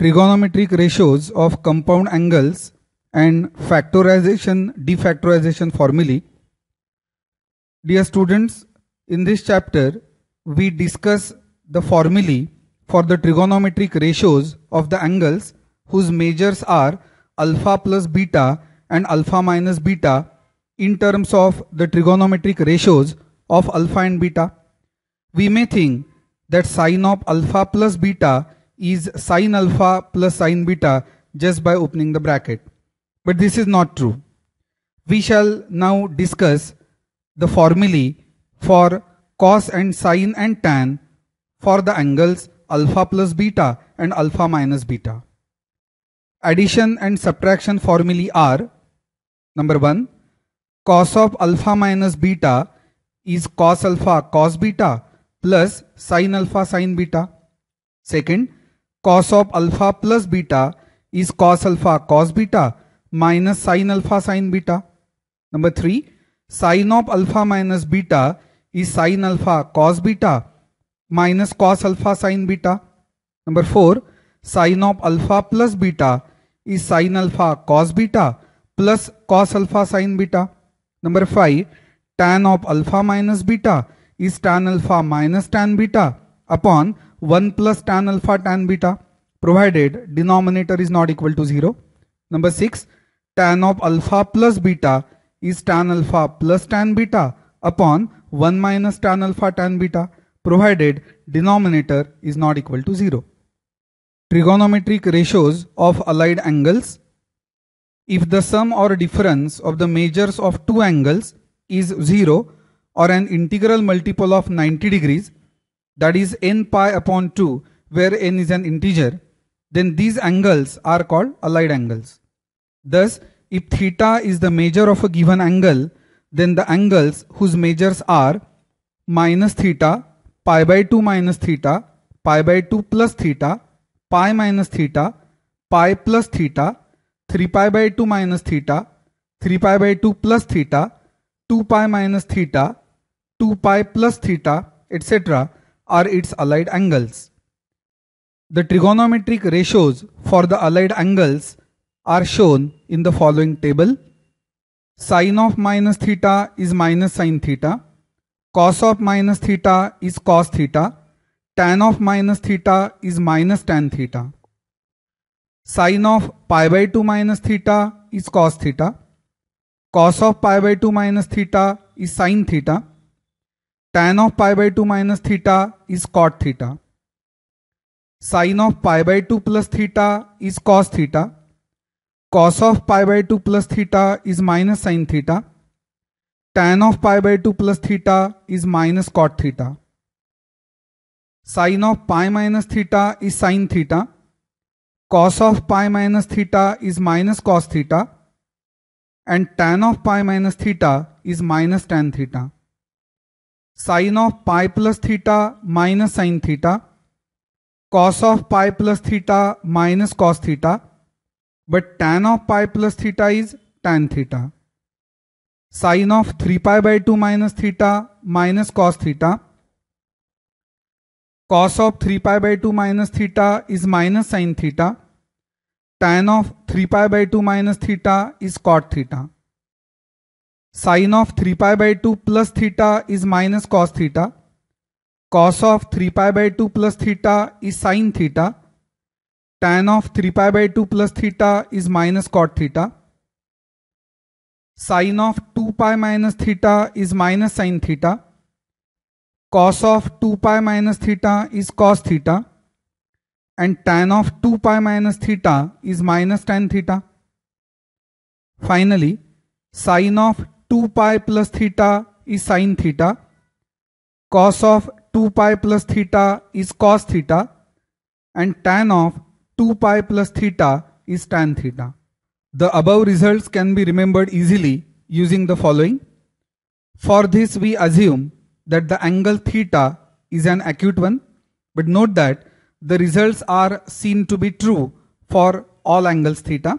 trigonometric ratios of compound angles and factorization defactorization formulae. Dear students, in this chapter we discuss the formulae for the trigonometric ratios of the angles whose measures are alpha plus beta and alpha minus beta in terms of the trigonometric ratios of alpha and beta. We may think that sine of alpha plus beta is sine alpha plus sine beta just by opening the bracket. But this is not true. We shall now discuss the formulae for cos and sine and tan for the angles alpha plus beta and alpha minus beta. Addition and subtraction formulae are number 1 cos of alpha minus beta is cos alpha cos beta plus sine alpha sine beta. Second cos of alpha plus beta is cos alpha cos beta minus sin alpha sin beta. Number 3, sin of alpha minus beta is sin alpha cos beta minus cos alpha sin beta. Number 4, sin of alpha plus beta is sin alpha cos beta plus cos alpha sin beta. Number 5, tan of alpha minus beta is tan alpha minus tan beta upon 1 plus tan alpha tan beta provided denominator is not equal to 0. Number 6 tan of alpha plus beta is tan alpha plus tan beta upon 1 minus tan alpha tan beta provided denominator is not equal to 0. Trigonometric ratios of allied angles. If the sum or difference of the measures of two angles is 0 or an integral multiple of 90 degrees that is n pi upon 2 where n is an integer, then these angles are called allied angles. Thus, if theta is the measure of a given angle, then the angles whose measures are minus theta, pi by 2 minus theta, pi by 2 plus theta, pi minus theta, pi plus theta, 3 pi by 2 minus theta, 3 pi by 2 plus theta, 2 pi minus theta, 2 pi plus theta, etc are its allied angles. The trigonometric ratios for the allied angles are shown in the following table. Sine of minus theta is minus sine theta. Cos of minus theta is cos theta. Tan of minus theta is minus tan theta. Sine of pi by 2 minus theta is cos theta. Cos of pi by 2 minus theta is sine theta tan of pi by 2 minus theta is cot theta. Sine of pi by 2 plus theta is cos theta. Cos of pi by 2 plus theta is minus sine theta. Tan of pi by 2 plus theta is minus cot theta. Sine of pi minus theta is sine theta. Cos of pi minus theta is minus cos theta. And tan of pi minus theta is minus tan theta. Sine of pi plus theta minus sine theta cos of pi plus theta minus cos theta but tan of pi plus theta is tan theta sine of three pi by two minus theta minus cos theta cos of three pi by two minus theta is minus sine theta tan of three pi by two minus theta is cot theta sine of 3 pi by 2 plus theta is minus cos theta. Cos of 3 pi by 2 plus theta is sine theta. Tan of 3 pi by 2 plus theta is minus cot theta. Sine of 2 pi minus theta is minus sine theta. Cos of 2 pi minus theta is cos theta. And tan of 2 pi minus theta is minus tan theta. Finally, sine of 2 pi plus theta is sine theta. Cos of 2 pi plus theta is cos theta. And tan of 2 pi plus theta is tan theta. The above results can be remembered easily using the following. For this we assume that the angle theta is an acute one. But note that the results are seen to be true for all angles theta.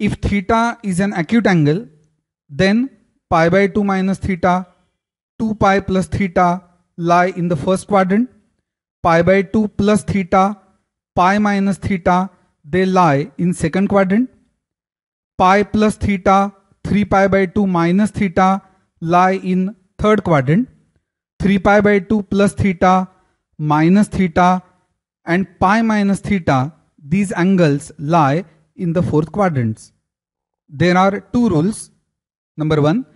If theta is an acute angle, then pi by 2 minus theta, 2 pi plus theta lie in the first quadrant. Pi by 2 plus theta, pi minus theta, they lie in second quadrant. Pi plus theta, 3 pi by 2 minus theta lie in third quadrant. 3 pi by 2 plus theta, minus theta and pi minus theta, these angles lie in the fourth quadrants. There are two rules Number one,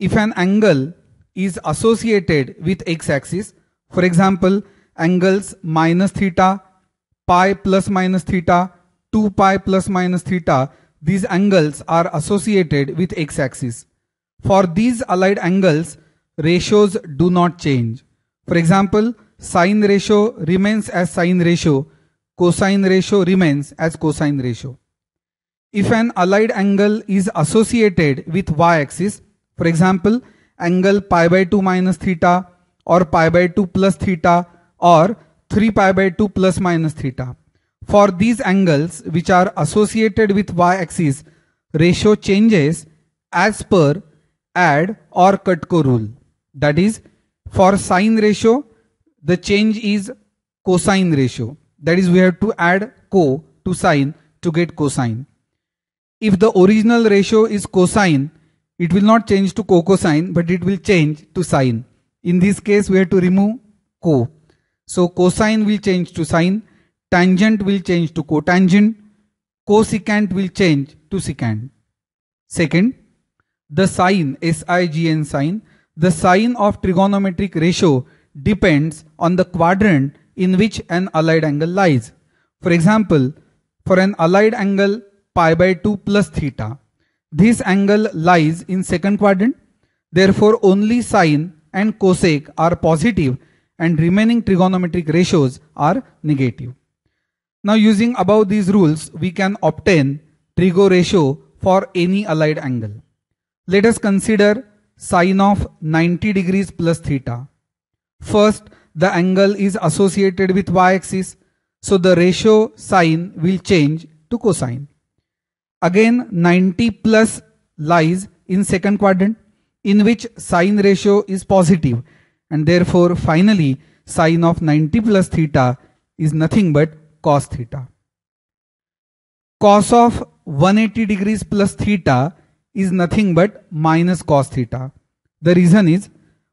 if an angle is associated with x-axis, for example, angles minus theta, pi plus minus theta, 2 pi plus minus theta, these angles are associated with x-axis. For these allied angles, ratios do not change. For example, sine ratio remains as sine ratio, cosine ratio remains as cosine ratio. If an allied angle is associated with y-axis, for example, angle pi by 2 minus theta or pi by 2 plus theta or 3 pi by 2 plus minus theta. For these angles which are associated with y-axis, ratio changes as per add or cut rule. That is, for sine ratio, the change is cosine ratio. That is, we have to add co to sine to get cosine if the original ratio is cosine, it will not change to co-cosine, but it will change to sine. In this case, we have to remove co. So cosine will change to sine, tangent will change to cotangent, cosecant will change to secant. Second, the sine, S-I-G-N sine, the sine of trigonometric ratio depends on the quadrant in which an allied angle lies. For example, for an allied angle pi by 2 plus theta. This angle lies in second quadrant. Therefore, only sine and cosec are positive and remaining trigonometric ratios are negative. Now using above these rules, we can obtain trigo ratio for any allied angle. Let us consider sine of 90 degrees plus theta. First, the angle is associated with y-axis, so the ratio sine will change to cosine. Again, 90 plus lies in second quadrant in which sine ratio is positive and therefore finally sine of 90 plus theta is nothing but cos theta. Cos of 180 degrees plus theta is nothing but minus cos theta. The reason is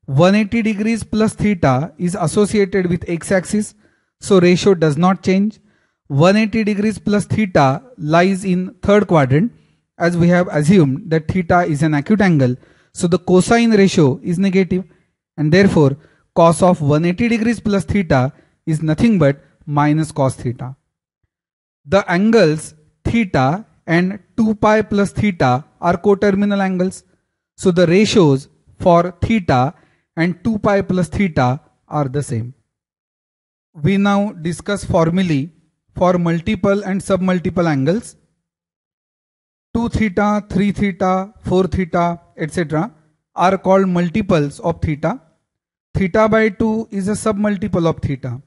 180 degrees plus theta is associated with x axis so ratio does not change 180 degrees plus theta lies in third quadrant as we have assumed that theta is an acute angle. So the cosine ratio is negative and therefore cos of 180 degrees plus theta is nothing but minus cos theta. The angles theta and 2 pi plus theta are coterminal angles. So the ratios for theta and 2 pi plus theta are the same. We now discuss formally for multiple and submultiple angles 2 theta, 3 theta, 4 theta, etc. are called multiples of theta. Theta by 2 is a submultiple of theta.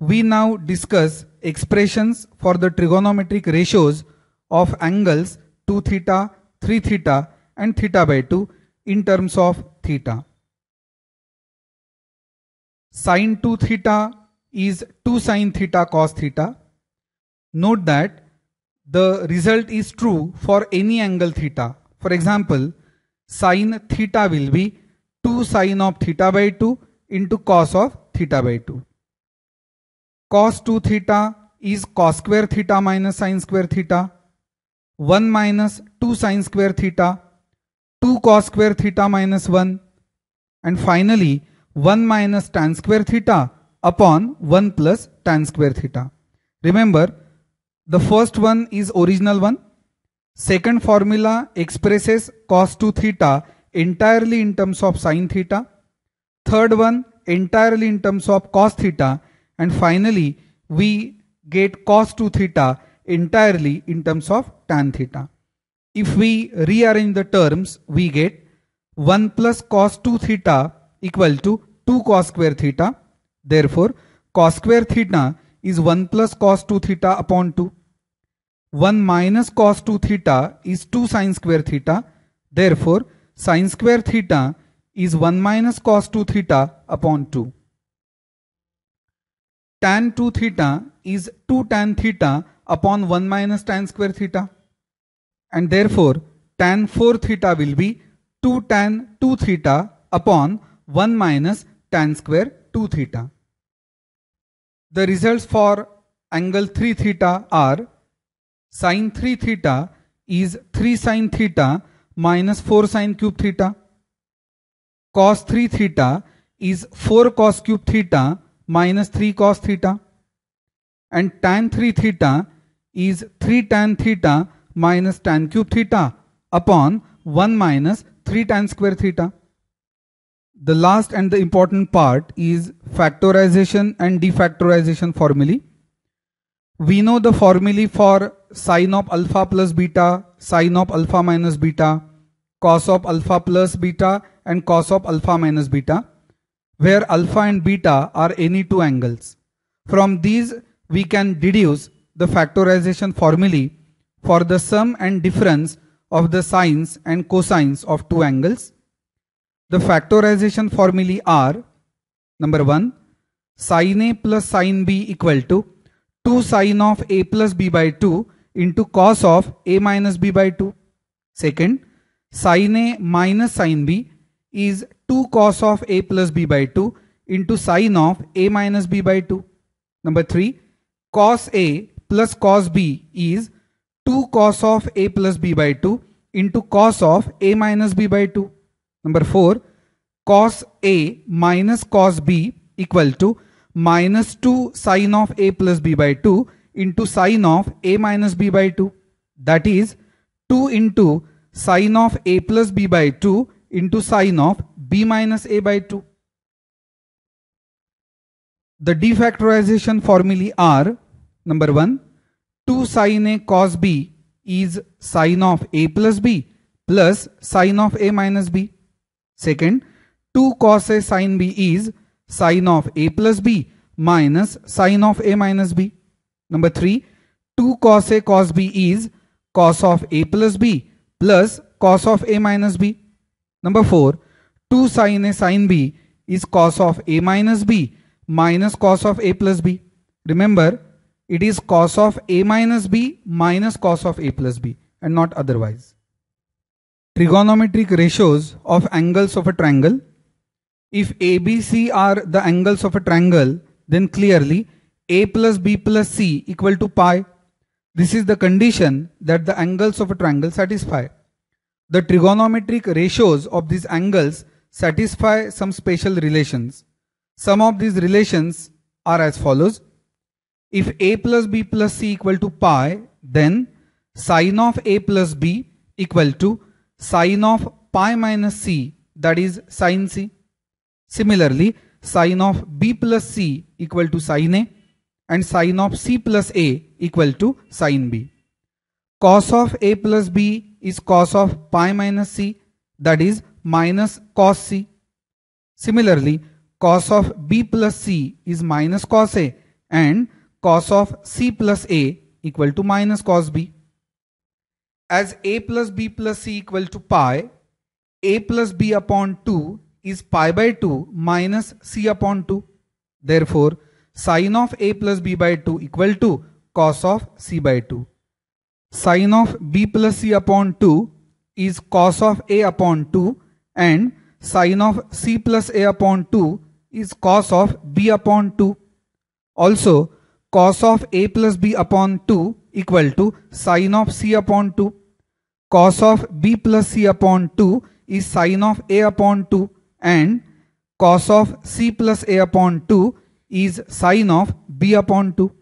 We now discuss expressions for the trigonometric ratios of angles 2 theta, 3 theta and theta by 2 in terms of theta. Sine 2 theta is 2 sine theta cos theta Note that the result is true for any angle theta. For example, sine theta will be 2 sine of theta by 2 into cos of theta by 2. Cos 2 theta is cos square theta minus sine square theta. 1 minus 2 sine square theta. 2 cos square theta minus 1. And finally, 1 minus tan square theta upon 1 plus tan square theta. Remember, the first one is original one. Second formula expresses cos 2 theta entirely in terms of sin theta. Third one entirely in terms of cos theta. And finally, we get cos 2 theta entirely in terms of tan theta. If we rearrange the terms, we get 1 plus cos 2 theta equal to 2 cos square theta. Therefore, cos square theta is 1 plus cos 2 theta upon 2. 1 minus cos 2 theta is 2 sine square theta. Therefore, sine square theta is 1 minus cos 2 theta upon 2. Tan 2 theta is 2 tan theta upon 1 minus tan square theta. And therefore, tan 4 theta will be 2 tan 2 theta upon 1 minus tan square 2 theta. The results for angle 3 theta are Sine 3 theta is 3 sine theta minus 4 sine cube theta. Cos 3 theta is 4 cos cube theta minus 3 cos theta. And tan 3 theta is 3 tan theta minus tan cube theta upon 1 minus 3 tan square theta. The last and the important part is factorization and defactorization formulae. We know the formulae for sine of alpha plus beta, sine of alpha minus beta, cos of alpha plus beta and cos of alpha minus beta where alpha and beta are any two angles. From these we can deduce the factorization formulae for the sum and difference of the sines and cosines of two angles. The factorization formulae are number 1 sine a plus sine b equal to 2 sine of a plus b by 2 into cos of a minus b by 2. Second, sine a minus sine b is 2 cos of a plus b by 2 into sine of a minus b by 2. Number 3, cos a plus cos b is 2 cos of a plus b by 2 into cos of a minus b by 2. Number 4, cos a minus cos b equal to minus 2 sine of a plus b by 2 into sine of a minus b by 2. That is 2 into sine of a plus b by 2 into sine of b minus a by 2. The defactorization formulae are number 1 2 sine a cos b is sine of a plus b plus sine of a minus b. Second 2 cos a sine b is sine of a plus b minus sine of a minus b. Number 3, 2 cos a cos b is cos of a plus b plus cos of a minus b. Number 4, 2 sine a sine b is cos of a minus b minus cos of a plus b. Remember, it is cos of a minus b minus cos of a plus b and not otherwise. Trigonometric ratios of angles of a triangle if ABC are the angles of a triangle, then clearly A plus B plus C equal to pi. This is the condition that the angles of a triangle satisfy. The trigonometric ratios of these angles satisfy some special relations. Some of these relations are as follows. If A plus B plus C equal to pi, then sine of A plus B equal to sine of pi minus C that is sine C Similarly, sine of b plus c equal to sine a and sine of c plus a equal to sine b. Cos of a plus b is cos of pi minus c that is minus cos c. Similarly, cos of b plus c is minus cos a and cos of c plus a equal to minus cos b. As a plus b plus c equal to pi, a plus b upon 2 is pi by 2 minus c upon 2. Therefore, sine of a plus b by 2 equal to cos of c by 2. Sine of b plus c upon 2 is cos of a upon 2 and sine of c plus a upon 2 is cos of b upon 2. Also, cos of a plus b upon 2 equal to sine of c upon 2. Cos of b plus c upon 2 is sine of a upon 2 and cos of c plus a upon 2 is sine of b upon 2.